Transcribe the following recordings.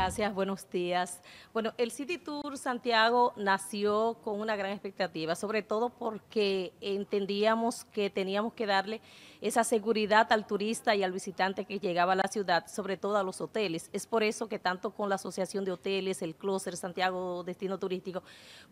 Gracias, buenos días. Bueno, el City Tour Santiago nació con una gran expectativa, sobre todo porque entendíamos que teníamos que darle esa seguridad al turista y al visitante que llegaba a la ciudad, sobre todo a los hoteles. Es por eso que tanto con la Asociación de Hoteles, el Closer, Santiago Destino Turístico,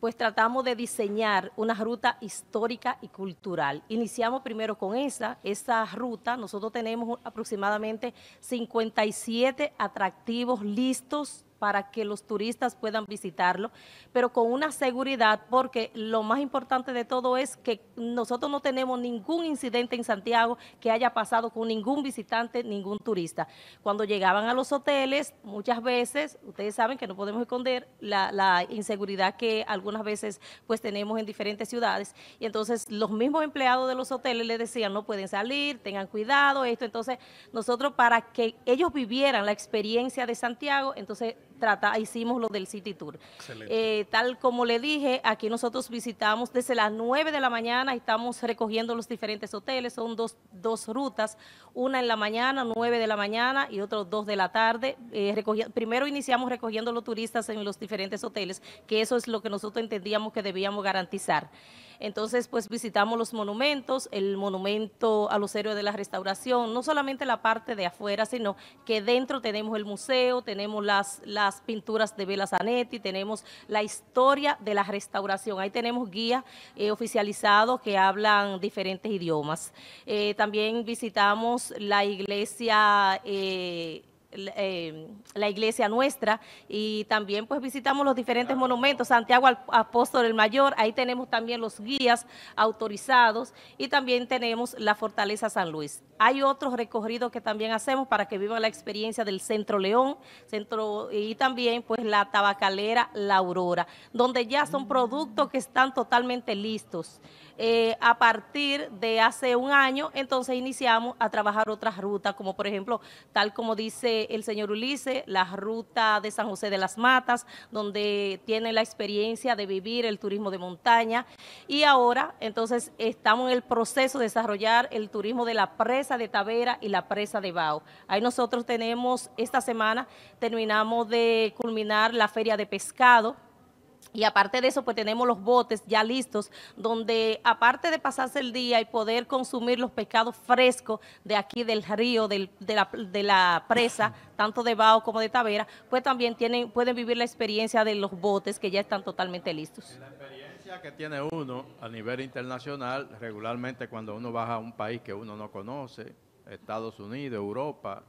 pues tratamos de diseñar una ruta histórica y cultural. Iniciamos primero con esa, esa ruta, nosotros tenemos aproximadamente 57 atractivos listos para que los turistas puedan visitarlo, pero con una seguridad porque lo más importante de todo es que nosotros no tenemos ningún incidente en Santiago que haya pasado con ningún visitante, ningún turista. Cuando llegaban a los hoteles, muchas veces, ustedes saben que no podemos esconder la, inseguridad que algunas veces pues tenemos en diferentes ciudades, y entonces los mismos empleados de los hoteles les decían, no pueden salir, tengan cuidado, esto, entonces nosotros para que ellos vivieran la experiencia de Santiago, entonces trata, hicimos lo del City Tour. Eh, tal como le dije, aquí nosotros visitamos desde las 9 de la mañana, estamos recogiendo los diferentes hoteles, son dos, dos rutas, una en la mañana, 9 de la mañana y otro 2 de la tarde. Eh, primero iniciamos recogiendo los turistas en los diferentes hoteles, que eso es lo que nosotros entendíamos que debíamos garantizar. Entonces, pues visitamos los monumentos, el monumento a los héroes de la restauración, no solamente la parte de afuera, sino que dentro tenemos el museo, tenemos las, las pinturas de Vela Zanetti, tenemos la historia de la restauración. Ahí tenemos guías eh, oficializados que hablan diferentes idiomas. Eh, también visitamos la iglesia... Eh, Em, la iglesia nuestra y también pues visitamos los diferentes monumentos, Santiago Apóstol el Mayor, ahí tenemos también los guías autorizados y también tenemos la Fortaleza San Luis. Hay otros recorridos que también hacemos para que vivan la experiencia del Centro León centro y también pues la tabacalera La Aurora, donde ya son productos que están totalmente listos. Eh, a partir de hace un año, entonces iniciamos a trabajar otras rutas, como por ejemplo, tal como dice el señor Ulises, la ruta de San José de las Matas, donde tiene la experiencia de vivir el turismo de montaña. Y ahora, entonces, estamos en el proceso de desarrollar el turismo de la presa de Tavera y la presa de Bao. Ahí nosotros tenemos, esta semana terminamos de culminar la feria de pescado, y aparte de eso, pues tenemos los botes ya listos, donde aparte de pasarse el día y poder consumir los pescados frescos de aquí del río, de, la, de, la, presa, tanto de Bao como de Tavera, pues también tienen, pueden vivir la experiencia de los botes que ya están totalmente listos. La experiencia que tiene uno a nivel internacional, regularmente cuando uno baja a un país que uno no conoce, Estados Unidos, Europa,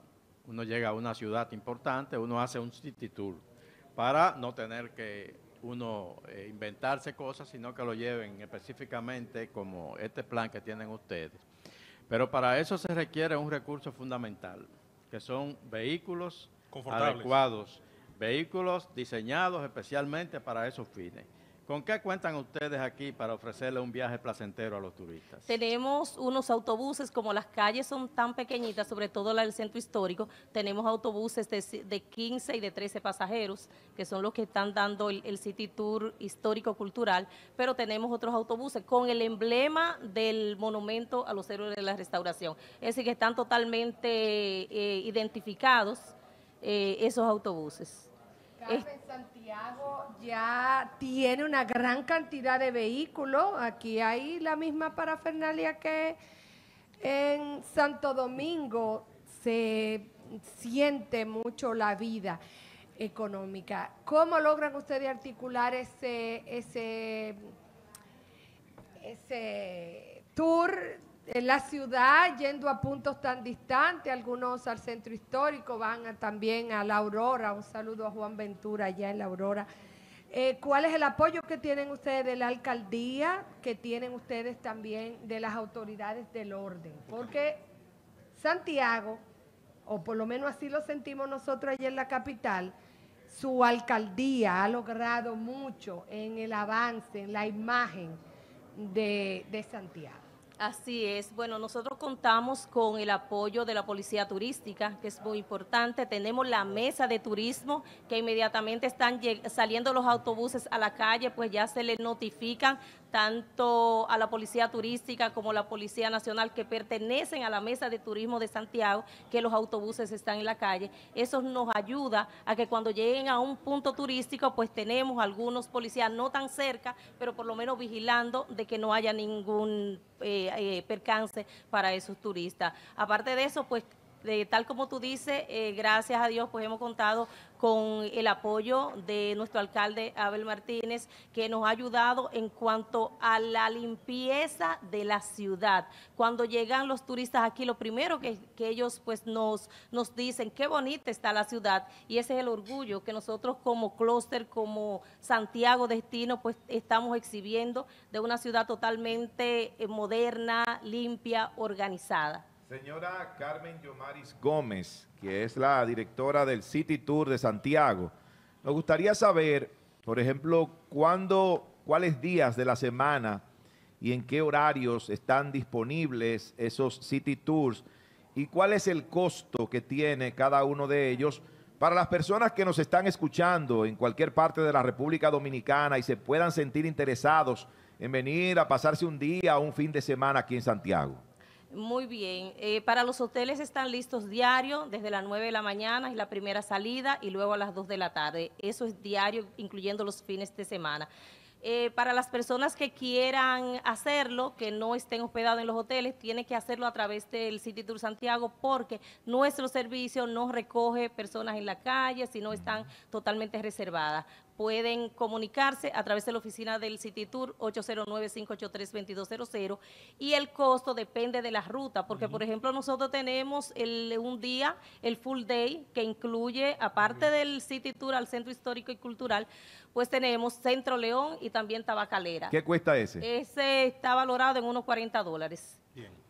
uno llega a una ciudad importante, uno hace un city tour para no tener que uno eh, inventarse cosas, sino que lo lleven específicamente como este plan que tienen ustedes. Pero para eso se requiere un recurso fundamental, que son vehículos adecuados, vehículos diseñados especialmente para esos fines. ¿Con qué cuentan ustedes aquí para ofrecerle un viaje placentero a los turistas? Tenemos unos autobuses, como las calles son tan pequeñitas, sobre todo la del centro histórico, tenemos autobuses de, 15 y de 13 pasajeros, que son los que están dando el, City Tour histórico-cultural, pero tenemos otros autobuses con el emblema del monumento a los héroes de la restauración. Es decir, que están totalmente eh, identificados eh, esos autobuses. En Santiago ya tiene una gran cantidad de vehículos. Aquí hay la misma parafernalia que en Santo Domingo se siente mucho la vida económica. ¿Cómo logran ustedes articular ese, ese, ese tour en la ciudad, yendo a puntos tan distantes, algunos al centro histórico, van también a la Aurora. Un saludo a Juan Ventura allá en la Aurora. Eh, ¿Cuál es el apoyo que tienen ustedes de la alcaldía, que tienen ustedes también de las autoridades del orden? Porque Santiago, o por lo menos así lo sentimos nosotros allí en la capital, su alcaldía ha logrado mucho en el avance, en la imagen de Santiago. Así es. Bueno, nosotros contamos con el apoyo de la Policía Turística, que es muy importante. Tenemos la mesa de turismo, que inmediatamente están saliendo los autobuses a la calle, pues ya se les notifican tanto a la Policía Turística como a la Policía Nacional que pertenecen a la Mesa de Turismo de Santiago, que los autobuses están en la calle. Eso nos ayuda a que cuando lleguen a un punto turístico, pues tenemos algunos policías no tan cerca, pero por lo menos vigilando de que no haya ningún eh, eh, percance para esos turistas. Aparte de eso, pues tal como tú dices, eh, gracias a Dios, pues hemos contado con el apoyo de nuestro alcalde Abel Martínez, que nos ha ayudado en cuanto a la limpieza de la ciudad. Cuando llegan los turistas aquí, lo primero que, ellos pues nos, nos dicen, qué bonita está la ciudad, y ese es el orgullo que nosotros como clúster, como Santiago Destino, pues estamos exhibiendo de una ciudad totalmente eh, moderna, limpia, organizada. Señora Carmen Yomaris Gómez, que es la directora del City Tour de Santiago, nos gustaría saber, por ejemplo, cuándo, cuáles días de la semana y en qué horarios están disponibles esos City Tours y cuál es el costo que tiene cada uno de ellos para las personas que nos están escuchando en cualquier parte de la República Dominicana y se puedan sentir interesados en venir a pasarse un día o un fin de semana aquí en Santiago. Muy bien. Eh, para los hoteles están listos diario desde las 9 de la mañana y la primera salida y luego a las 2 de la tarde. Eso es diario, incluyendo los fines de semana. Eh, para las personas que quieran hacerlo, que no estén hospedados en los hoteles, tiene que hacerlo a través del City Tour Santiago porque nuestro servicio no recoge personas en la calle si no están totalmente reservadas pueden comunicarse a través de la oficina del Tour, 809-583-2200 y el costo depende de la ruta, porque por ejemplo nosotros tenemos el, un día, el full day, que incluye, aparte del City Tour, al Centro Histórico y Cultural, pues tenemos Centro León y también Tabacalera. ¿Qué cuesta ese? Ese está valorado en unos 40 dólares. Bien.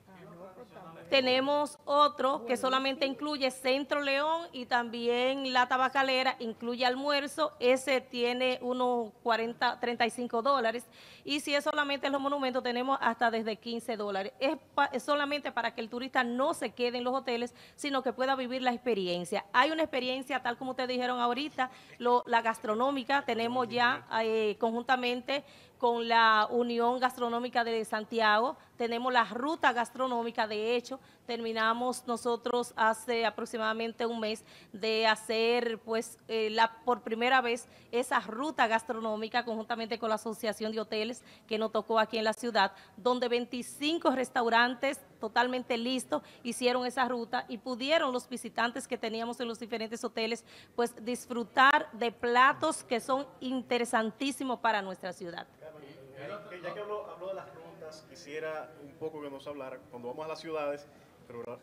Tenemos otro que solamente incluye Centro León y también La Tabacalera, incluye almuerzo, ese tiene unos 40, 35 dólares. Y si es solamente los monumentos, tenemos hasta desde 15 dólares. Es, solamente para que el turista no se quede en los hoteles, sino que pueda vivir la experiencia. Hay una experiencia, tal como ustedes dijeron ahorita, la gastronómica, tenemos ya eh, conjuntamente con la Unión Gastronómica de Santiago, tenemos la ruta gastronómica, de hecho, terminamos nosotros hace aproximadamente un mes de hacer, pues, eh, la, por primera vez esa ruta gastronómica conjuntamente con la Asociación de Hoteles que nos tocó aquí en la ciudad, donde 25 restaurantes totalmente listos hicieron esa ruta y pudieron los visitantes que teníamos en los diferentes hoteles, pues, disfrutar de platos que son interesantísimos para nuestra ciudad ya que habló, de las rutas, quisiera un poco que nos hablara, cuando vamos a las ciudades,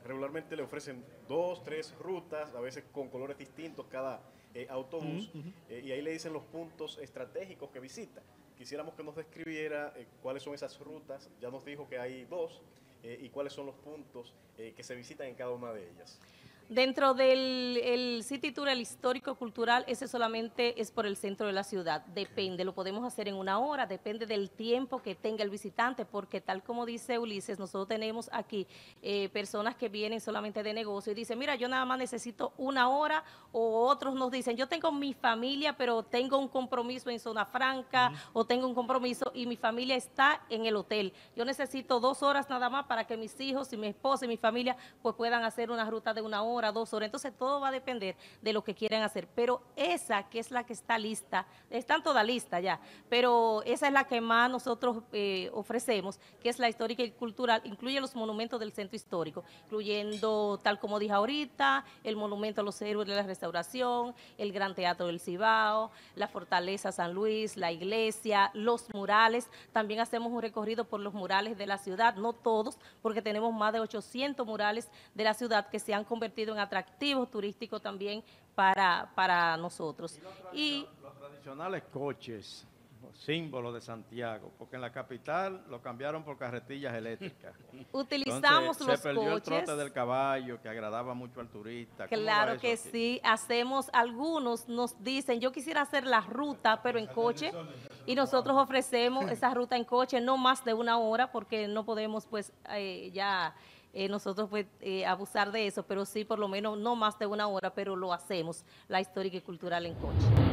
regularmente le ofrecen dos, tres rutas, a veces con colores distintos cada eh, autobús, eh, y ahí le dicen los puntos estratégicos que visita. Quisiéramos que nos describiera eh, cuáles son esas rutas, ya nos dijo que hay dos, y cuáles son los puntos que se visitan en cada una de ellas. Dentro del el City Tour, el histórico cultural, ese solamente es por el centro de la ciudad. Depende, lo podemos hacer en una hora, depende del tiempo que tenga el visitante, porque tal como dice Ulises, nosotros tenemos aquí eh, personas que vienen solamente de negocio y dicen, mira, yo nada más necesito una hora, o otros nos dicen, yo tengo mi familia, pero tengo un compromiso en Zona Franca, o tengo un compromiso y mi familia está en el hotel. Yo necesito dos horas nada más para que mis hijos y mi esposa y mi familia pues puedan hacer una ruta de una hora hora, dos horas. Entonces todo va a depender de lo que quieran hacer. Pero esa que es la que está lista, están todas listas ya, pero esa es la que más nosotros eh, ofrecemos, que es la histórica y cultural, incluye los monumentos del centro histórico, incluyendo, tal como dije ahorita, el monumento a los héroes de la restauración, el Gran Teatro del Cibao, la Fortaleza San Luis, la iglesia, los murales. También hacemos un recorrido por los murales de la ciudad, no todos, porque tenemos más de 800 murales de la ciudad que se han convertido un atractivo turístico también para, para nosotros. Y, los, tradicionales coches, símbolo de Santiago, porque en la capital lo cambiaron por carretillas eléctricas. Utilizamos los los se perdió el trote del caballo que agradaba mucho al turista. Claro que sí, hacemos algunos nos dicen, yo quisiera hacer la ruta pero en coche y nosotros ofrecemos esa ruta en coche no más de una hora porque no podemos pues eh, ya eh, nosotros pues eh, abusar de eso, pero sí por lo menos no más de una hora, pero lo hacemos, la histórica y cultural en coche.